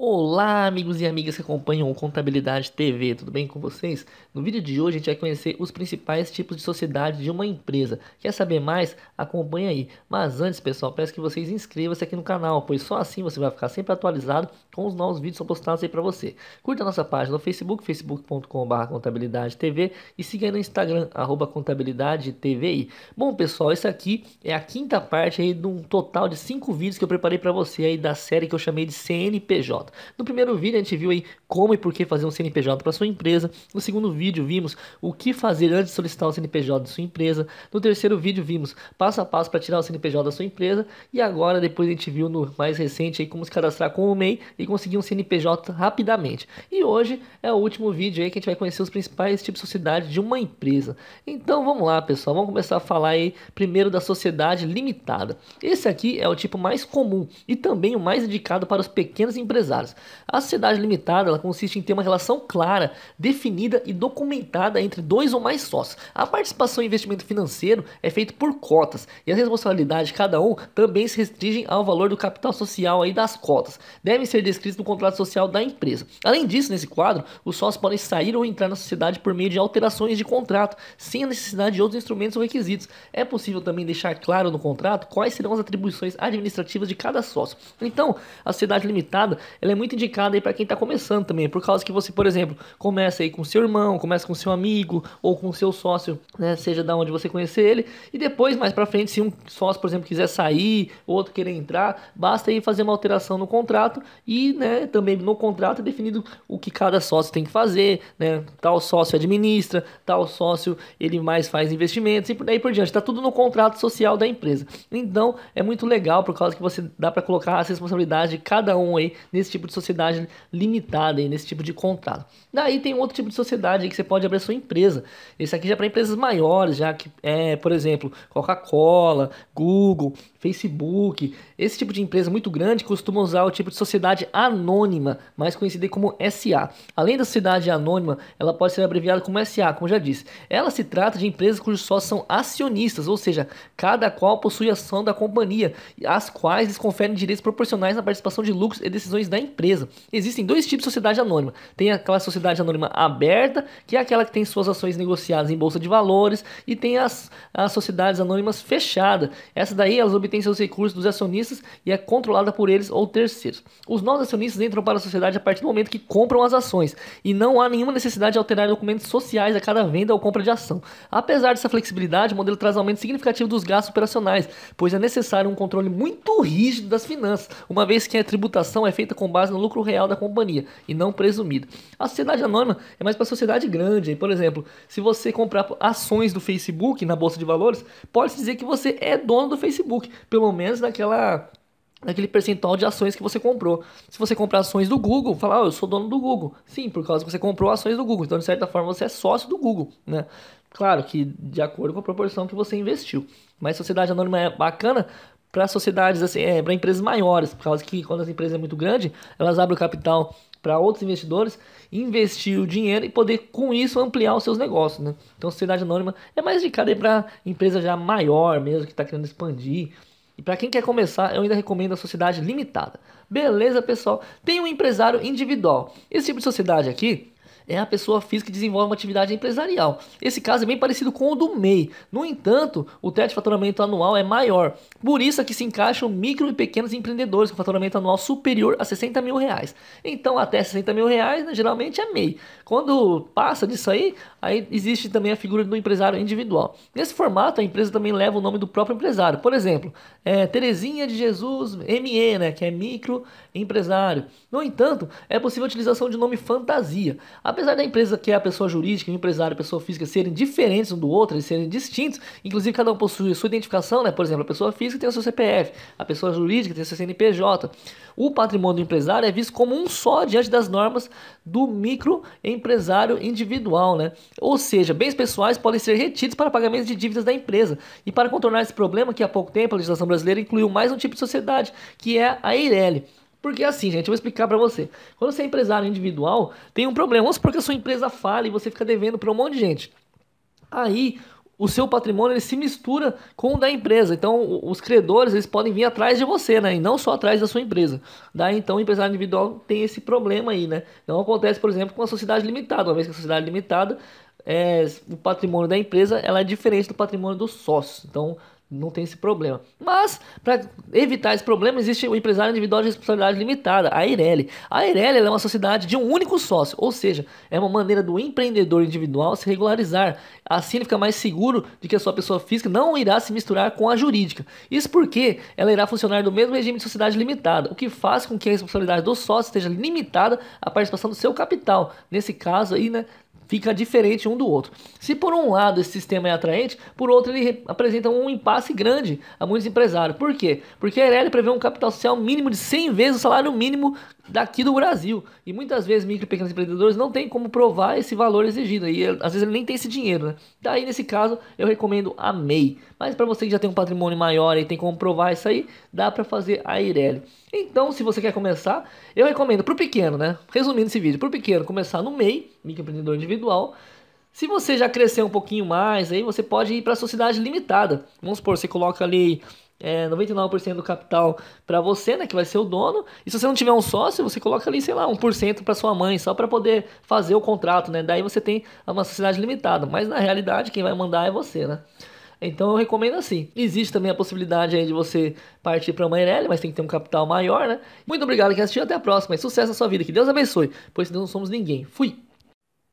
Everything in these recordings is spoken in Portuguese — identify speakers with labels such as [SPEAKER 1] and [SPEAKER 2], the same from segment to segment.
[SPEAKER 1] Olá, amigos e amigas que acompanham o Contabilidade TV, tudo bem com vocês? No vídeo de hoje a gente vai conhecer os principais tipos de sociedade de uma empresa. Quer saber mais? Acompanhe aí. Mas antes, pessoal, peço que vocês inscrevam-se aqui no canal, pois só assim você vai ficar sempre atualizado com os novos vídeos postados aí para você. Curta a nossa página no Facebook, facebook.com.br Contabilidade TV e siga aí no Instagram, arroba Contabilidade TVI. Bom, pessoal, isso aqui é a quinta parte aí de um total de cinco vídeos que eu preparei para você aí da série que eu chamei de CNPJ. CNPJ. No primeiro vídeo a gente viu aí como e por que fazer um CNPJ para sua empresa. No segundo vídeo vimos o que fazer antes de solicitar o CNPJ de sua empresa. No terceiro vídeo vimos passo a passo para tirar o CNPJ da sua empresa e agora depois a gente viu no mais recente aí como se cadastrar com o MEI e conseguir um CNPJ rapidamente. E hoje é o último vídeo aí que a gente vai conhecer os principais tipos de sociedade de uma empresa. Então vamos lá, pessoal, vamos começar a falar aí primeiro da sociedade limitada. Esse aqui é o tipo mais comum e também o mais indicado para os pequenos empresários a sociedade limitada ela consiste em ter uma relação clara, definida e documentada entre dois ou mais sócios. A participação em investimento financeiro é feito por cotas e as responsabilidades de cada um também se restringem ao valor do capital social aí das cotas. Devem ser descritos no contrato social da empresa. Além disso, nesse quadro, os sócios podem sair ou entrar na sociedade por meio de alterações de contrato, sem a necessidade de outros instrumentos ou requisitos. É possível também deixar claro no contrato quais serão as atribuições administrativas de cada sócio. Então, a sociedade limitada ela é muito indicada aí para quem está começando também, por causa que você, por exemplo, começa aí com seu irmão, começa com seu amigo ou com seu sócio, né, seja da onde você conhecer ele, e depois mais para frente, se um sócio, por exemplo, quiser sair, outro querer entrar, basta aí fazer uma alteração no contrato e, né, também no contrato é definido o que cada sócio tem que fazer, né, tal sócio administra, tal sócio ele mais faz investimentos e por aí por diante, está tudo no contrato social da empresa. Então, é muito legal por causa que você dá para colocar as responsabilidades de cada um aí nesse tipo tipo de sociedade limitada, aí, nesse tipo de contrato. Daí tem outro tipo de sociedade aí, que você pode abrir a sua empresa. Esse aqui já é para empresas maiores, já que é, por exemplo, Coca-Cola, Google, Facebook. Esse tipo de empresa muito grande costuma usar o tipo de sociedade anônima, mais conhecida como SA. Além da sociedade anônima, ela pode ser abreviada como SA, como já disse. Ela se trata de empresas cujos sócios são acionistas, ou seja, cada qual possui ação da companhia, as quais lhes conferem direitos proporcionais na participação de lucros e decisões da empresa empresa. Existem dois tipos de sociedade anônima. Tem aquela sociedade anônima aberta, que é aquela que tem suas ações negociadas em bolsa de valores, e tem as, as sociedades anônimas fechadas. Essa daí, elas obtêm seus recursos dos acionistas e é controlada por eles ou terceiros. Os novos acionistas entram para a sociedade a partir do momento que compram as ações, e não há nenhuma necessidade de alterar documentos sociais a cada venda ou compra de ação. Apesar dessa flexibilidade, o modelo traz aumento significativo dos gastos operacionais, pois é necessário um controle muito rígido das finanças, uma vez que a tributação é feita com base base no lucro real da companhia e não presumido. A sociedade anônima é mais para sociedade grande. Por exemplo, se você comprar ações do Facebook na bolsa de valores, pode dizer que você é dono do Facebook, pelo menos naquela naquele percentual de ações que você comprou. Se você comprar ações do Google, falar, oh, ah, eu sou dono do Google. Sim, por causa que você comprou ações do Google. Então, de certa forma, você é sócio do Google, né? Claro que de acordo com a proporção que você investiu. Mas sociedade anônima é bacana para sociedades assim, é, para empresas maiores, por causa que quando a empresa é muito grande, elas abrem o capital para outros investidores investir o dinheiro e poder com isso ampliar os seus negócios, né? Então, sociedade anônima é mais indicada para empresa já maior mesmo que está querendo expandir. E para quem quer começar, eu ainda recomendo a sociedade limitada. Beleza, pessoal? Tem um empresário individual. Esse tipo de sociedade aqui é a pessoa física que desenvolve uma atividade empresarial. Esse caso é bem parecido com o do MEI. No entanto, o teto de faturamento anual é maior. Por isso é que se encaixam micro e pequenos empreendedores com faturamento anual superior a 60 mil reais. Então, até 60 mil reais, né, geralmente é MEI. Quando passa disso aí, aí existe também a figura do empresário individual. Nesse formato, a empresa também leva o nome do próprio empresário. Por exemplo, é, Terezinha de Jesus ME, né, que é microempresário. No entanto, é possível a utilização de nome fantasia. A Apesar da empresa que é a pessoa jurídica e o empresário, a pessoa física serem diferentes um do outro, eles serem distintos, inclusive cada um possui a sua identificação, né? Por exemplo, a pessoa física tem o seu CPF, a pessoa jurídica tem o seu CNPJ. O patrimônio do empresário é visto como um só diante das normas do microempresário individual, né? Ou seja, bens pessoais podem ser retidos para pagamentos de dívidas da empresa. E para contornar esse problema, que há pouco tempo a legislação brasileira incluiu mais um tipo de sociedade, que é a EIRELI. Porque assim, gente, eu vou explicar para você. Quando você é empresário individual, tem um problema. Vamos supor que a sua empresa fala e você fica devendo para um monte de gente. Aí, o seu patrimônio ele se mistura com o da empresa. Então, os credores eles podem vir atrás de você, né? E não só atrás da sua empresa. Daí, então, o empresário individual tem esse problema aí, né? então acontece, por exemplo, com a sociedade limitada. Uma vez que a sociedade limitada, é, o patrimônio da empresa ela é diferente do patrimônio dos sócios. Então, não tem esse problema. Mas, para evitar esse problema, existe o empresário individual de responsabilidade limitada, a Eireli. A Eireli é uma sociedade de um único sócio, ou seja, é uma maneira do empreendedor individual se regularizar. Assim fica mais seguro de que a sua pessoa física não irá se misturar com a jurídica. Isso porque ela irá funcionar do mesmo regime de sociedade limitada, o que faz com que a responsabilidade do sócio esteja limitada à participação do seu capital. Nesse caso aí, né, fica diferente um do outro. Se por um lado esse sistema é atraente, por outro ele apresenta um impasse grande a muitos empresários. Por quê? Porque a Erelia prevê um capital social mínimo de 100 vezes o salário mínimo daqui do Brasil. E muitas vezes micro e pequenos empreendedores não têm como provar esse valor exigido. E eh, às vezes ele nem tem esse dinheiro, né? Daí, nesse caso, eu recomendo a MEI. Mas para você que já tem um patrimônio maior e tem como provar isso aí, dá para fazer a Ireli. Então, se você quer começar, eu recomendo para o pequeno, né? Resumindo esse vídeo, para o pequeno começar no MEI, microempreendedor individual, individual. Se você já crescer um pouquinho mais, aí você pode ir para a sociedade limitada. Vamos supor, você coloca ali é, 99% do capital para você, né, que vai ser o dono. E se você não tiver um sócio, você coloca ali, sei lá, 1% para sua mãe, só para poder fazer o contrato, né? Daí você tem uma sociedade limitada, mas na realidade quem vai mandar é você, né? Então eu recomendo assim. Existe também a possibilidade aí de você partir para uma Eireli, mas tem que ter um capital maior, né? Muito obrigado que assistiu, até a próxima. E sucesso na sua vida, que Deus abençoe, pois não somos ninguém. Fui.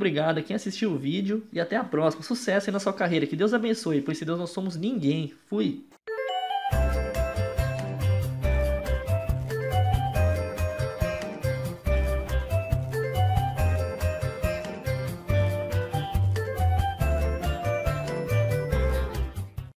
[SPEAKER 1] obrigado a quem assistiu o vídeo e até a próxima. Sucesso aí na sua carreira. Que Deus abençoe, pois se Deus nós somos ninguém. Fui.